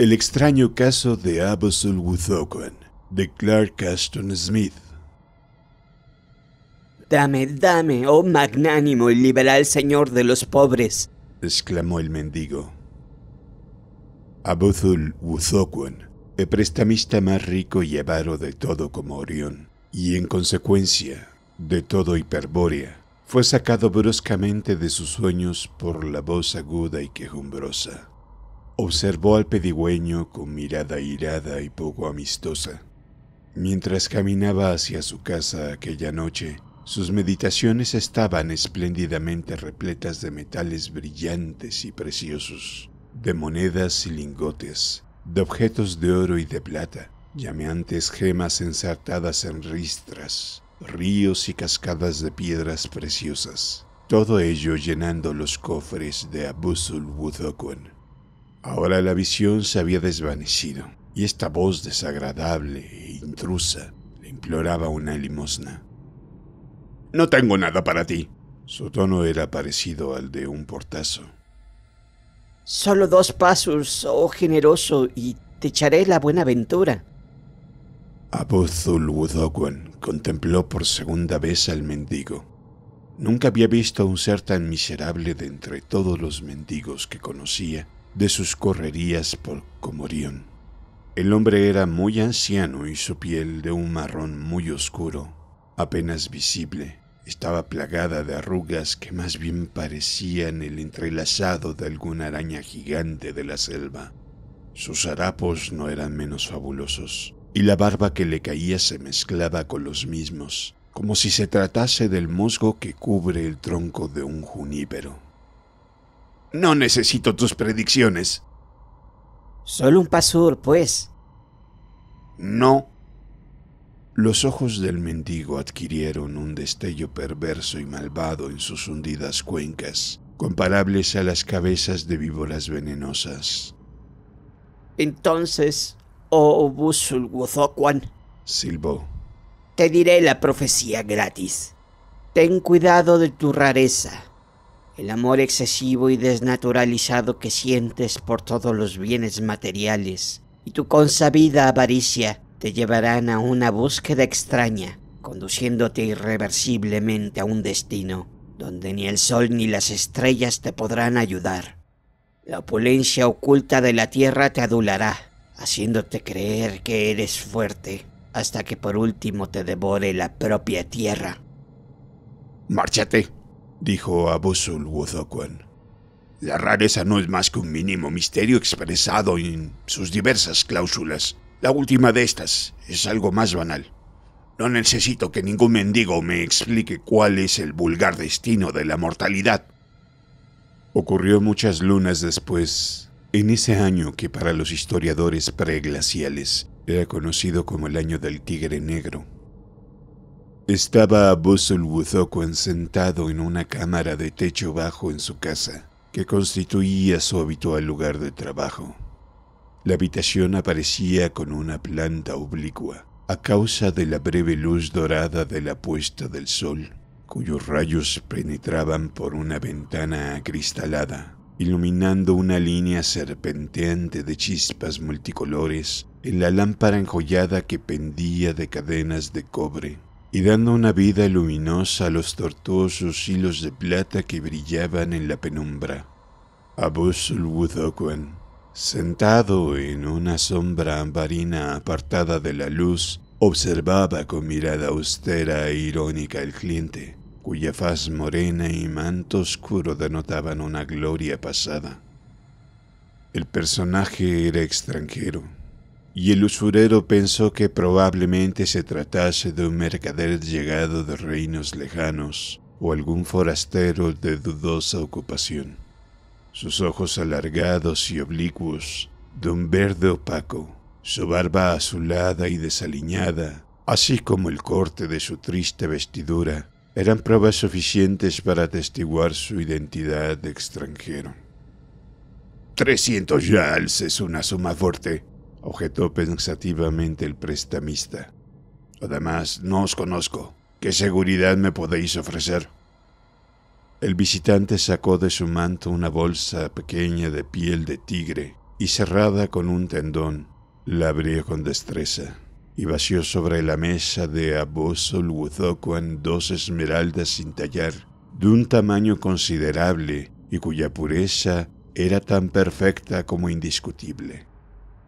El extraño caso de Abusul Wuthokan de Clark Ashton Smith. Dame, dame, oh magnánimo y liberal señor de los pobres, exclamó el mendigo. Abusul Wuzokwen, el prestamista más rico y avaro de todo como Orión, y en consecuencia de todo Hiperbórea, fue sacado bruscamente de sus sueños por la voz aguda y quejumbrosa Observó al pedigüeño con mirada irada y poco amistosa. Mientras caminaba hacia su casa aquella noche, sus meditaciones estaban espléndidamente repletas de metales brillantes y preciosos, de monedas y lingotes, de objetos de oro y de plata, llameantes gemas ensartadas en ristras, ríos y cascadas de piedras preciosas, todo ello llenando los cofres de Abusul Wudokun. Ahora la visión se había desvanecido y esta voz desagradable e intrusa le imploraba una limosna. No tengo nada para ti. Su tono era parecido al de un portazo. Solo dos pasos, oh generoso, y te echaré la buena ventura. Abu Wudokwan contempló por segunda vez al mendigo. Nunca había visto a un ser tan miserable de entre todos los mendigos que conocía de sus correrías por Comorión. El hombre era muy anciano y su piel de un marrón muy oscuro, apenas visible, estaba plagada de arrugas que más bien parecían el entrelazado de alguna araña gigante de la selva. Sus harapos no eran menos fabulosos, y la barba que le caía se mezclaba con los mismos, como si se tratase del musgo que cubre el tronco de un junípero. No necesito tus predicciones. Solo un pasur, pues. No. Los ojos del mendigo adquirieron un destello perverso y malvado en sus hundidas cuencas, comparables a las cabezas de víboras venenosas. Entonces, oh Busul silbó, te diré la profecía gratis. Ten cuidado de tu rareza el amor excesivo y desnaturalizado que sientes por todos los bienes materiales y tu consabida avaricia te llevarán a una búsqueda extraña, conduciéndote irreversiblemente a un destino donde ni el sol ni las estrellas te podrán ayudar. La opulencia oculta de la tierra te adulará, haciéndote creer que eres fuerte, hasta que por último te devore la propia tierra. Márchate, dijo Abusul Wothokwan. La rareza no es más que un mínimo misterio expresado en sus diversas cláusulas. La última de estas es algo más banal. No necesito que ningún mendigo me explique cuál es el vulgar destino de la mortalidad. Ocurrió muchas lunas después, en ese año que para los historiadores preglaciales era conocido como el año del tigre negro. Estaba Abusul Wuzokwen sentado en una cámara de techo bajo en su casa, que constituía su habitual lugar de trabajo. La habitación aparecía con una planta oblicua, a causa de la breve luz dorada de la puesta del sol, cuyos rayos penetraban por una ventana acristalada, iluminando una línea serpenteante de chispas multicolores en la lámpara enjollada que pendía de cadenas de cobre y dando una vida luminosa a los tortuosos hilos de plata que brillaban en la penumbra. Abusul Wudokwen, sentado en una sombra ambarina apartada de la luz, observaba con mirada austera e irónica al cliente, cuya faz morena y manto oscuro denotaban una gloria pasada. El personaje era extranjero y el usurero pensó que probablemente se tratase de un mercader llegado de reinos lejanos o algún forastero de dudosa ocupación. Sus ojos alargados y oblicuos, de un verde opaco, su barba azulada y desaliñada, así como el corte de su triste vestidura, eran pruebas suficientes para atestiguar su identidad de extranjero. Trescientos yals es una suma fuerte, objetó pensativamente el prestamista. Además, no os conozco. ¿Qué seguridad me podéis ofrecer? El visitante sacó de su manto una bolsa pequeña de piel de tigre y cerrada con un tendón, la abrió con destreza y vació sobre la mesa de Abosol Wuzokuan dos esmeraldas sin tallar, de un tamaño considerable y cuya pureza era tan perfecta como indiscutible.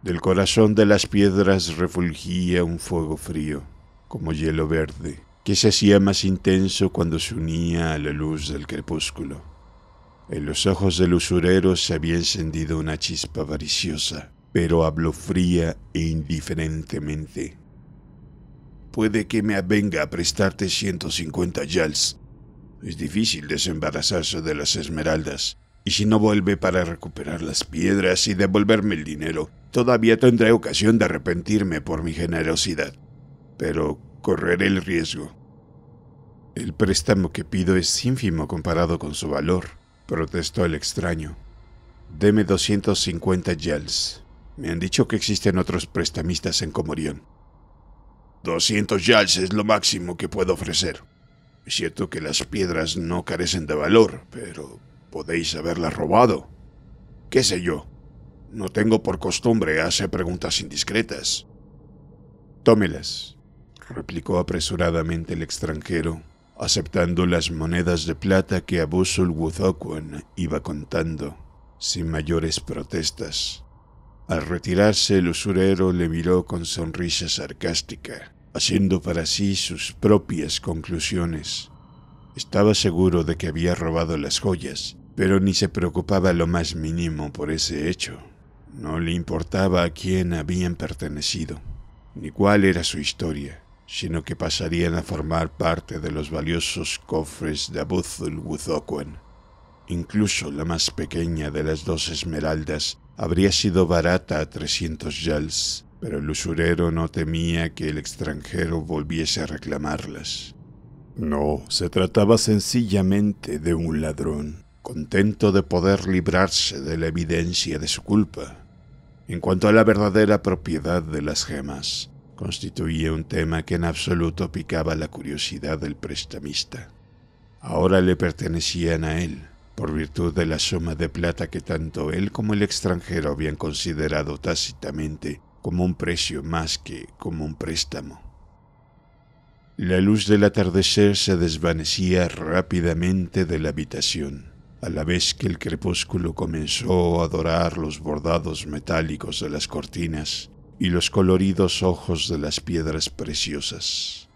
Del corazón de las piedras refulgía un fuego frío, como hielo verde, que se hacía más intenso cuando se unía a la luz del crepúsculo. En los ojos del usurero se había encendido una chispa avariciosa, pero habló fría e indiferentemente. Puede que me avenga a prestarte 150 yals. Es difícil desembarazarse de las esmeraldas, y si no vuelve para recuperar las piedras y devolverme el dinero, Todavía tendré ocasión de arrepentirme por mi generosidad, pero correré el riesgo. El préstamo que pido es ínfimo comparado con su valor, protestó el extraño. Deme 250 yals. Me han dicho que existen otros prestamistas en Comorión. 200 yals es lo máximo que puedo ofrecer. Es cierto que las piedras no carecen de valor, pero podéis haberlas robado. ¿Qué sé yo? no tengo por costumbre hacer preguntas indiscretas. Tómelas, replicó apresuradamente el extranjero, aceptando las monedas de plata que Abusul Wuzokwan iba contando, sin mayores protestas. Al retirarse, el usurero le miró con sonrisa sarcástica, haciendo para sí sus propias conclusiones. Estaba seguro de que había robado las joyas, pero ni se preocupaba lo más mínimo por ese hecho. No le importaba a quién habían pertenecido, ni cuál era su historia, sino que pasarían a formar parte de los valiosos cofres de Abuzul Wuzoquen. Incluso la más pequeña de las dos esmeraldas habría sido barata a 300 yals, pero el usurero no temía que el extranjero volviese a reclamarlas. No, se trataba sencillamente de un ladrón, contento de poder librarse de la evidencia de su culpa. En cuanto a la verdadera propiedad de las gemas, constituía un tema que en absoluto picaba la curiosidad del prestamista. Ahora le pertenecían a él, por virtud de la suma de plata que tanto él como el extranjero habían considerado tácitamente como un precio más que como un préstamo. La luz del atardecer se desvanecía rápidamente de la habitación a la vez que el crepúsculo comenzó a dorar los bordados metálicos de las cortinas y los coloridos ojos de las piedras preciosas.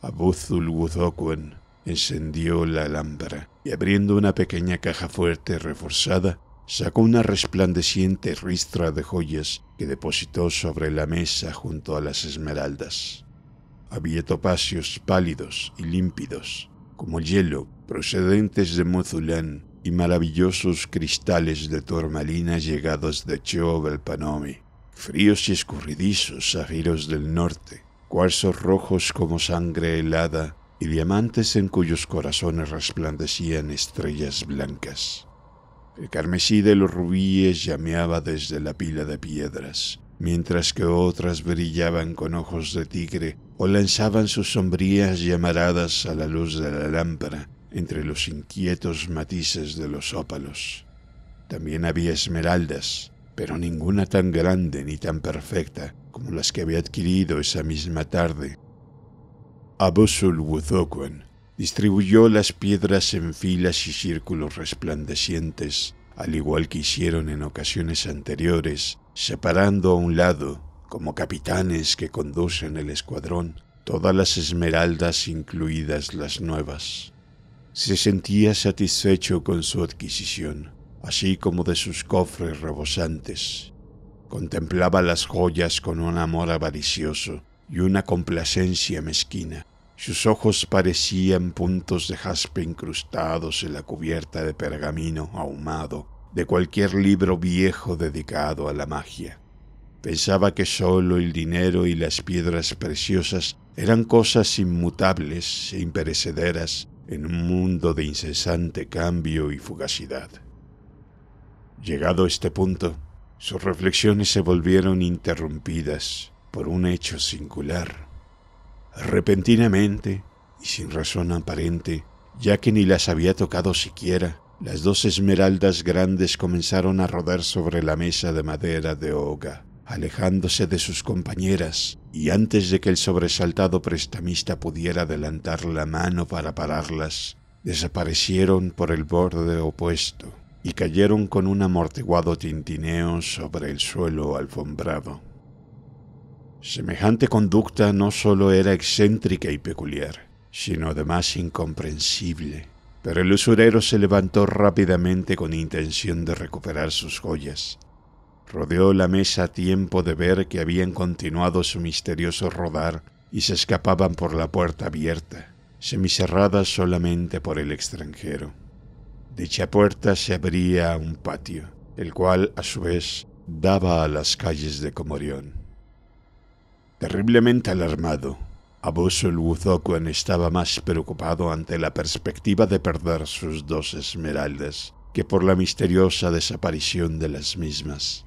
Abuzul Wudokwen encendió la lámpara y abriendo una pequeña caja fuerte reforzada, sacó una resplandeciente ristra de joyas que depositó sobre la mesa junto a las esmeraldas. Había topacios pálidos y límpidos, como hielo, procedentes de Muzulán y maravillosos cristales de tormalina llegados de Cheo Panomi, fríos y escurridizos zafiros del norte, cuarzos rojos como sangre helada y diamantes en cuyos corazones resplandecían estrellas blancas. El carmesí de los rubíes llameaba desde la pila de piedras, mientras que otras brillaban con ojos de tigre o lanzaban sus sombrías llamaradas a la luz de la lámpara entre los inquietos matices de los ópalos. También había esmeraldas, pero ninguna tan grande ni tan perfecta como las que había adquirido esa misma tarde. Abusul Wuzhokwen distribuyó las piedras en filas y círculos resplandecientes, al igual que hicieron en ocasiones anteriores, separando a un lado, como capitanes que conducen el escuadrón, todas las esmeraldas incluidas las nuevas se sentía satisfecho con su adquisición, así como de sus cofres rebosantes. Contemplaba las joyas con un amor avaricioso y una complacencia mezquina. Sus ojos parecían puntos de jaspe incrustados en la cubierta de pergamino ahumado de cualquier libro viejo dedicado a la magia. Pensaba que solo el dinero y las piedras preciosas eran cosas inmutables e imperecederas en un mundo de incesante cambio y fugacidad. Llegado a este punto, sus reflexiones se volvieron interrumpidas por un hecho singular. Repentinamente, y sin razón aparente, ya que ni las había tocado siquiera, las dos esmeraldas grandes comenzaron a rodar sobre la mesa de madera de Oga alejándose de sus compañeras, y antes de que el sobresaltado prestamista pudiera adelantar la mano para pararlas, desaparecieron por el borde opuesto y cayeron con un amortiguado tintineo sobre el suelo alfombrado. Semejante conducta no solo era excéntrica y peculiar, sino además incomprensible, pero el usurero se levantó rápidamente con intención de recuperar sus joyas, Rodeó la mesa a tiempo de ver que habían continuado su misterioso rodar y se escapaban por la puerta abierta, semiserrada solamente por el extranjero. Dicha puerta se abría a un patio, el cual a su vez daba a las calles de Comorión. Terriblemente alarmado, Abuso el Wuzokuan estaba más preocupado ante la perspectiva de perder sus dos esmeraldas que por la misteriosa desaparición de las mismas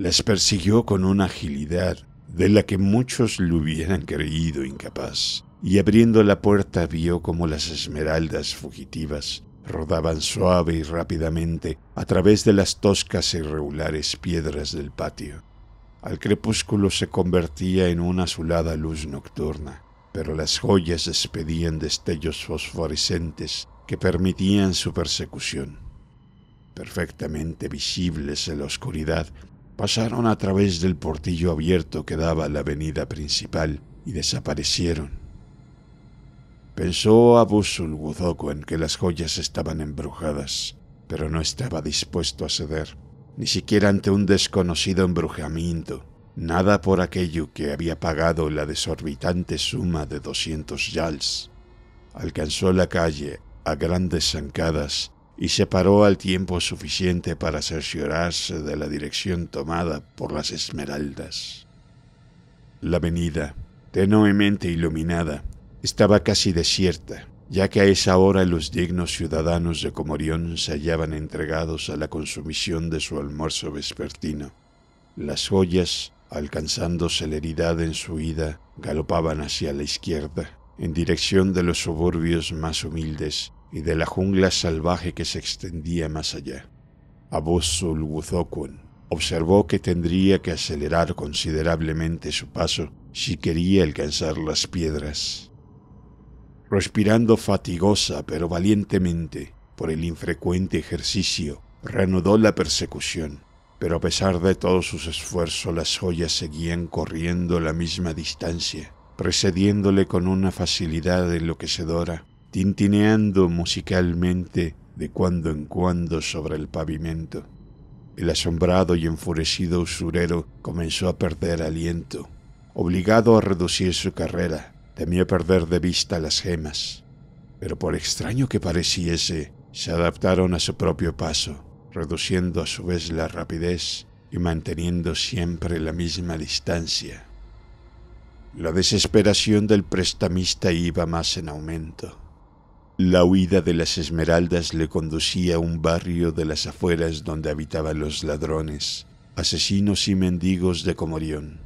las persiguió con una agilidad de la que muchos le hubieran creído incapaz, y abriendo la puerta vio cómo las esmeraldas fugitivas rodaban suave y rápidamente a través de las toscas e irregulares piedras del patio. Al crepúsculo se convertía en una azulada luz nocturna, pero las joyas despedían destellos fosforescentes que permitían su persecución. Perfectamente visibles en la oscuridad, Pasaron a través del portillo abierto que daba a la avenida principal y desaparecieron. Pensó Abusul Wudoko en que las joyas estaban embrujadas, pero no estaba dispuesto a ceder, ni siquiera ante un desconocido embrujamiento, nada por aquello que había pagado la desorbitante suma de 200 yals. Alcanzó la calle a grandes zancadas y se paró al tiempo suficiente para cerciorarse de la dirección tomada por las esmeraldas. La avenida, tenuemente iluminada, estaba casi desierta, ya que a esa hora los dignos ciudadanos de Comorión se hallaban entregados a la consumición de su almuerzo vespertino. Las joyas, alcanzando celeridad en su ida, galopaban hacia la izquierda, en dirección de los suburbios más humildes y de la jungla salvaje que se extendía más allá. Abusul Wuzokun observó que tendría que acelerar considerablemente su paso si quería alcanzar las piedras. Respirando fatigosa pero valientemente por el infrecuente ejercicio, reanudó la persecución, pero a pesar de todos sus esfuerzos las joyas seguían corriendo la misma distancia, precediéndole con una facilidad enloquecedora tintineando musicalmente de cuando en cuando sobre el pavimento. El asombrado y enfurecido usurero comenzó a perder aliento. Obligado a reducir su carrera, temió perder de vista las gemas. Pero por extraño que pareciese, se adaptaron a su propio paso, reduciendo a su vez la rapidez y manteniendo siempre la misma distancia. La desesperación del prestamista iba más en aumento. La huida de las esmeraldas le conducía a un barrio de las afueras donde habitaban los ladrones, asesinos y mendigos de Comorión.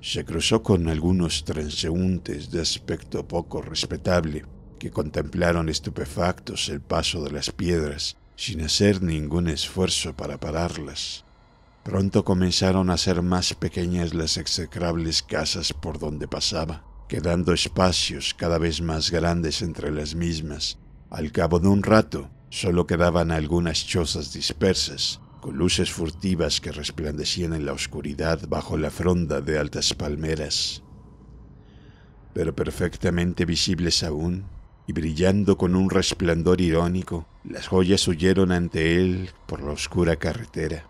Se cruzó con algunos transeúntes de aspecto poco respetable, que contemplaron estupefactos el paso de las piedras, sin hacer ningún esfuerzo para pararlas. Pronto comenzaron a ser más pequeñas las execrables casas por donde pasaba quedando espacios cada vez más grandes entre las mismas. Al cabo de un rato, solo quedaban algunas chozas dispersas, con luces furtivas que resplandecían en la oscuridad bajo la fronda de altas palmeras. Pero perfectamente visibles aún, y brillando con un resplandor irónico, las joyas huyeron ante él por la oscura carretera.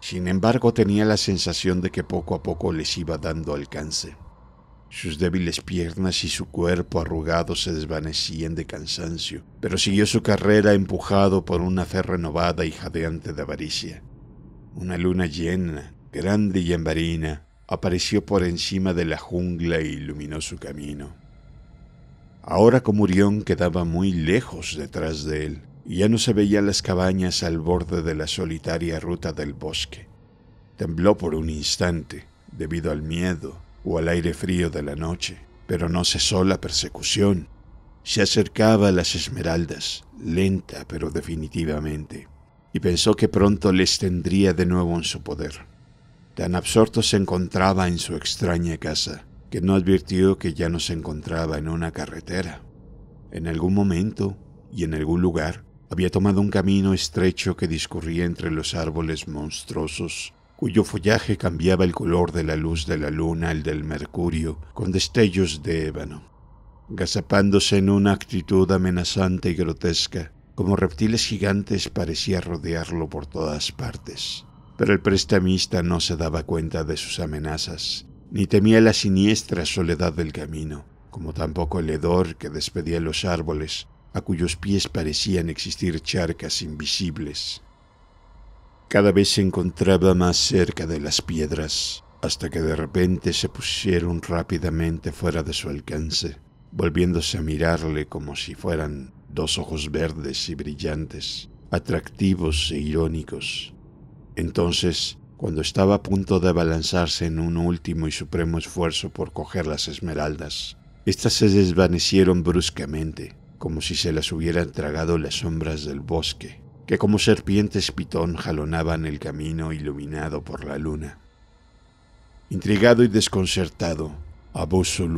Sin embargo, tenía la sensación de que poco a poco les iba dando alcance. Sus débiles piernas y su cuerpo arrugado se desvanecían de cansancio, pero siguió su carrera empujado por una fe renovada y jadeante de avaricia. Una luna llena, grande y ambarina, apareció por encima de la jungla e iluminó su camino. Ahora Comurión quedaba muy lejos detrás de él, y ya no se veían las cabañas al borde de la solitaria ruta del bosque. Tembló por un instante, debido al miedo, o al aire frío de la noche, pero no cesó la persecución. Se acercaba a las Esmeraldas, lenta pero definitivamente, y pensó que pronto les tendría de nuevo en su poder. Tan absorto se encontraba en su extraña casa, que no advirtió que ya no se encontraba en una carretera. En algún momento y en algún lugar había tomado un camino estrecho que discurría entre los árboles monstruosos cuyo follaje cambiaba el color de la luz de la luna al del mercurio, con destellos de ébano, gazapándose en una actitud amenazante y grotesca, como reptiles gigantes parecía rodearlo por todas partes. Pero el prestamista no se daba cuenta de sus amenazas, ni temía la siniestra soledad del camino, como tampoco el hedor que despedía los árboles, a cuyos pies parecían existir charcas invisibles. Cada vez se encontraba más cerca de las piedras, hasta que de repente se pusieron rápidamente fuera de su alcance, volviéndose a mirarle como si fueran dos ojos verdes y brillantes, atractivos e irónicos. Entonces, cuando estaba a punto de abalanzarse en un último y supremo esfuerzo por coger las esmeraldas, éstas se desvanecieron bruscamente, como si se las hubieran tragado las sombras del bosque que como serpientes pitón jalonaban el camino iluminado por la luna. Intrigado y desconcertado, Abuso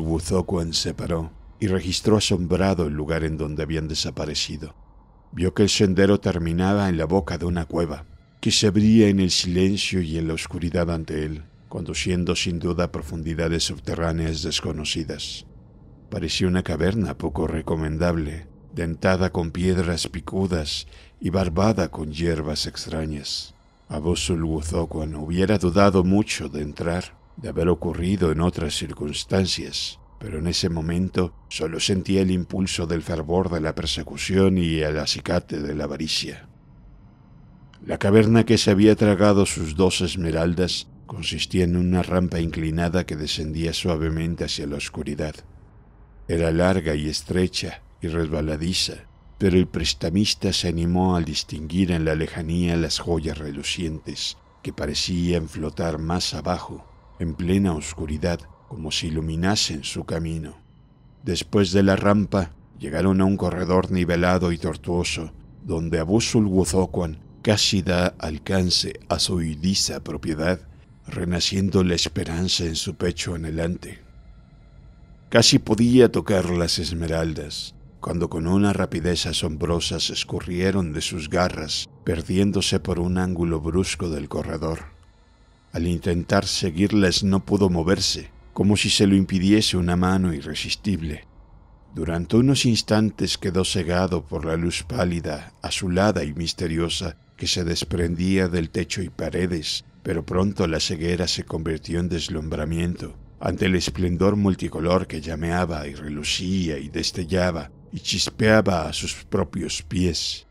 cuando se paró y registró asombrado el lugar en donde habían desaparecido. Vio que el sendero terminaba en la boca de una cueva, que se abría en el silencio y en la oscuridad ante él, conduciendo sin duda a profundidades subterráneas desconocidas. Parecía una caverna poco recomendable, dentada con piedras picudas y barbada con hierbas extrañas. Abosul no hubiera dudado mucho de entrar, de haber ocurrido en otras circunstancias, pero en ese momento solo sentía el impulso del fervor de la persecución y el acicate de la avaricia. La caverna que se había tragado sus dos esmeraldas consistía en una rampa inclinada que descendía suavemente hacia la oscuridad. Era larga y estrecha y resbaladiza, pero el prestamista se animó al distinguir en la lejanía las joyas relucientes que parecían flotar más abajo, en plena oscuridad, como si iluminasen su camino. Después de la rampa, llegaron a un corredor nivelado y tortuoso, donde Abusul Wuzokuan casi da alcance a su idiza propiedad, renaciendo la esperanza en su pecho anhelante. Casi podía tocar las esmeraldas, cuando con una rapidez asombrosa se escurrieron de sus garras, perdiéndose por un ángulo brusco del corredor. Al intentar seguirles no pudo moverse, como si se lo impidiese una mano irresistible. Durante unos instantes quedó cegado por la luz pálida, azulada y misteriosa que se desprendía del techo y paredes, pero pronto la ceguera se convirtió en deslumbramiento ante el esplendor multicolor que llameaba y relucía y destellaba y chispeaba a sus propios pies.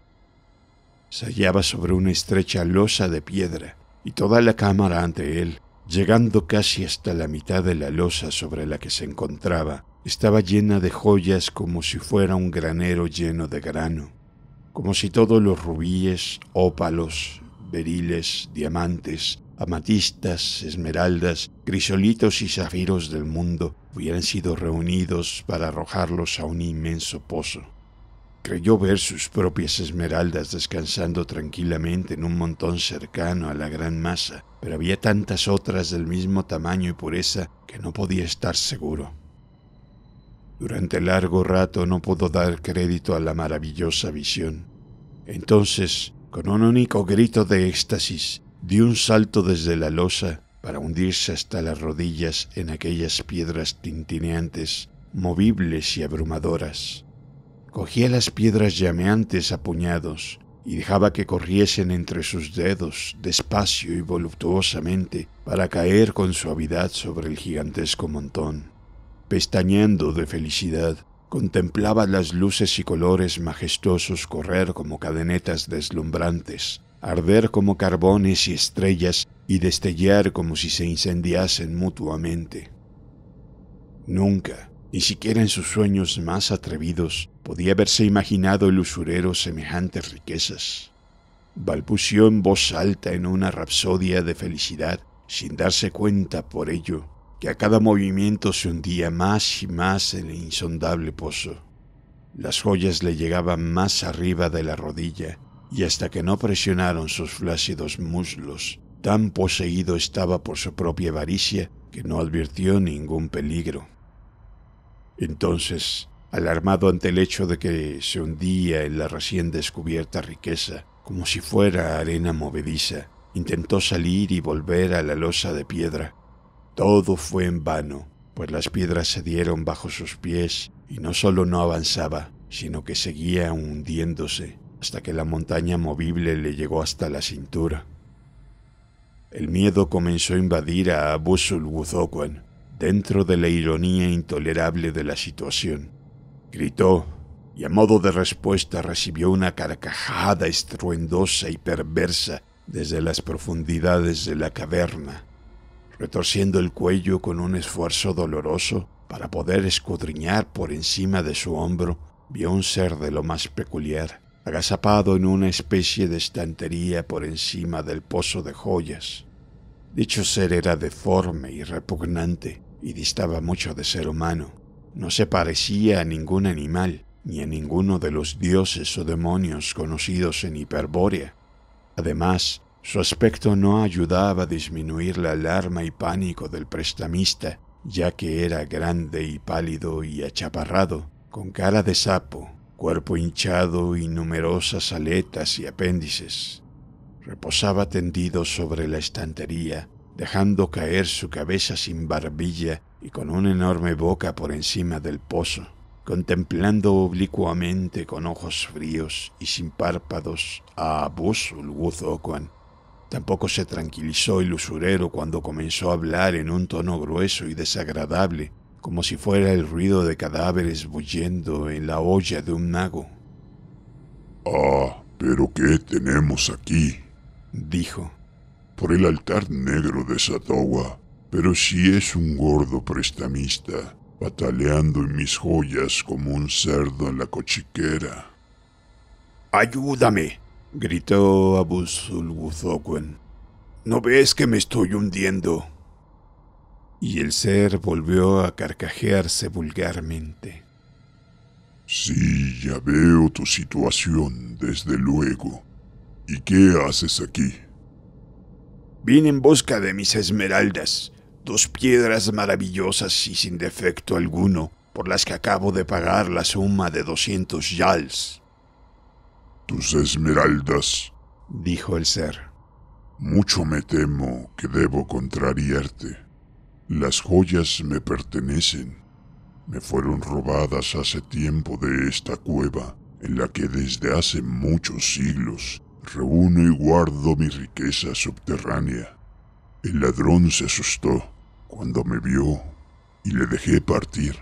Se hallaba sobre una estrecha losa de piedra y toda la cámara ante él, llegando casi hasta la mitad de la losa sobre la que se encontraba, estaba llena de joyas como si fuera un granero lleno de grano, como si todos los rubíes, ópalos, beriles, diamantes amatistas, esmeraldas, crisolitos y zafiros del mundo hubieran sido reunidos para arrojarlos a un inmenso pozo. Creyó ver sus propias esmeraldas descansando tranquilamente en un montón cercano a la gran masa, pero había tantas otras del mismo tamaño y pureza que no podía estar seguro. Durante largo rato no pudo dar crédito a la maravillosa visión. Entonces, con un único grito de éxtasis, Dio un salto desde la losa para hundirse hasta las rodillas en aquellas piedras tintineantes, movibles y abrumadoras. Cogía las piedras llameantes a puñados y dejaba que corriesen entre sus dedos despacio y voluptuosamente para caer con suavidad sobre el gigantesco montón. Pestañeando de felicidad, contemplaba las luces y colores majestuosos correr como cadenetas deslumbrantes arder como carbones y estrellas y destellar como si se incendiasen mutuamente. Nunca, ni siquiera en sus sueños más atrevidos, podía haberse imaginado el usurero semejantes riquezas. Balbució en voz alta en una rapsodia de felicidad, sin darse cuenta por ello que a cada movimiento se hundía más y más en el insondable pozo. Las joyas le llegaban más arriba de la rodilla y hasta que no presionaron sus flácidos muslos, tan poseído estaba por su propia avaricia que no advirtió ningún peligro. Entonces, alarmado ante el hecho de que se hundía en la recién descubierta riqueza, como si fuera arena movediza, intentó salir y volver a la losa de piedra. Todo fue en vano, pues las piedras se dieron bajo sus pies y no solo no avanzaba, sino que seguía hundiéndose hasta que la montaña movible le llegó hasta la cintura. El miedo comenzó a invadir a Abusul dentro de la ironía intolerable de la situación. Gritó, y a modo de respuesta recibió una carcajada estruendosa y perversa desde las profundidades de la caverna. Retorciendo el cuello con un esfuerzo doloroso para poder escudriñar por encima de su hombro, vio un ser de lo más peculiar agazapado en una especie de estantería por encima del pozo de joyas. Dicho ser era deforme y repugnante, y distaba mucho de ser humano. No se parecía a ningún animal, ni a ninguno de los dioses o demonios conocidos en Hiperbórea. Además, su aspecto no ayudaba a disminuir la alarma y pánico del prestamista, ya que era grande y pálido y achaparrado, con cara de sapo cuerpo hinchado y numerosas aletas y apéndices. Reposaba tendido sobre la estantería, dejando caer su cabeza sin barbilla y con una enorme boca por encima del pozo, contemplando oblicuamente con ojos fríos y sin párpados a Abusul Wuzokwan. Tampoco se tranquilizó el usurero cuando comenzó a hablar en un tono grueso y desagradable, como si fuera el ruido de cadáveres bullendo en la olla de un nago. Ah, pero ¿qué tenemos aquí? dijo. Por el altar negro de Satowa, pero si sí es un gordo prestamista, pataleando en mis joyas como un cerdo en la cochiquera. ¡Ayúdame! gritó Abu ¿No ves que me estoy hundiendo? y el ser volvió a carcajearse vulgarmente. Sí, ya veo tu situación, desde luego. ¿Y qué haces aquí? Vine en busca de mis esmeraldas, dos piedras maravillosas y sin defecto alguno, por las que acabo de pagar la suma de 200 yals. Tus esmeraldas, dijo el ser. Mucho me temo que debo contrariarte. Las joyas me pertenecen. Me fueron robadas hace tiempo de esta cueva en la que desde hace muchos siglos reúno y guardo mi riqueza subterránea. El ladrón se asustó cuando me vio y le dejé partir.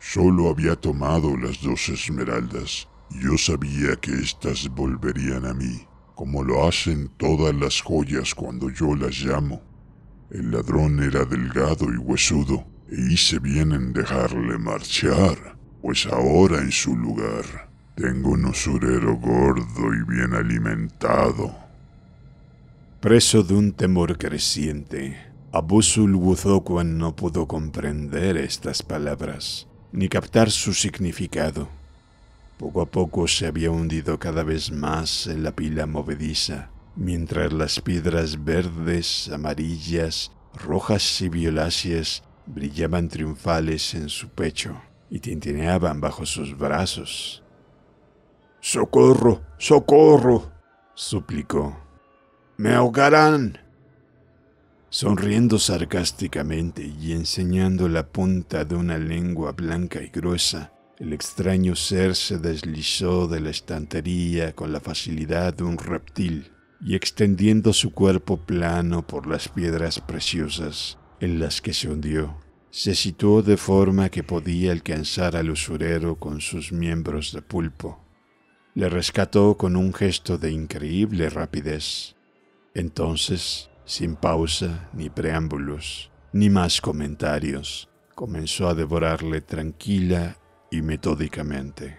Solo había tomado las dos esmeraldas y yo sabía que éstas volverían a mí, como lo hacen todas las joyas cuando yo las llamo. El ladrón era delgado y huesudo, e hice bien en dejarle marchar, pues ahora en su lugar tengo un usurero gordo y bien alimentado. Preso de un temor creciente, Abusul Wuzoku no pudo comprender estas palabras, ni captar su significado. Poco a poco se había hundido cada vez más en la pila movediza, mientras las piedras verdes, amarillas, rojas y violáceas brillaban triunfales en su pecho y tintineaban bajo sus brazos. ¡Socorro! ¡Socorro! suplicó. ¡Me ahogarán! Sonriendo sarcásticamente y enseñando la punta de una lengua blanca y gruesa, el extraño ser se deslizó de la estantería con la facilidad de un reptil y extendiendo su cuerpo plano por las piedras preciosas en las que se hundió, se situó de forma que podía alcanzar al usurero con sus miembros de pulpo. Le rescató con un gesto de increíble rapidez. Entonces, sin pausa, ni preámbulos, ni más comentarios, comenzó a devorarle tranquila y metódicamente.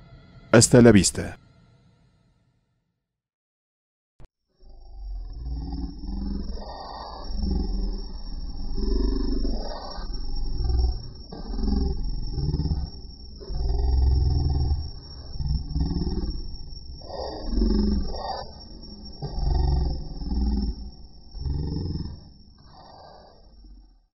Hasta la vista.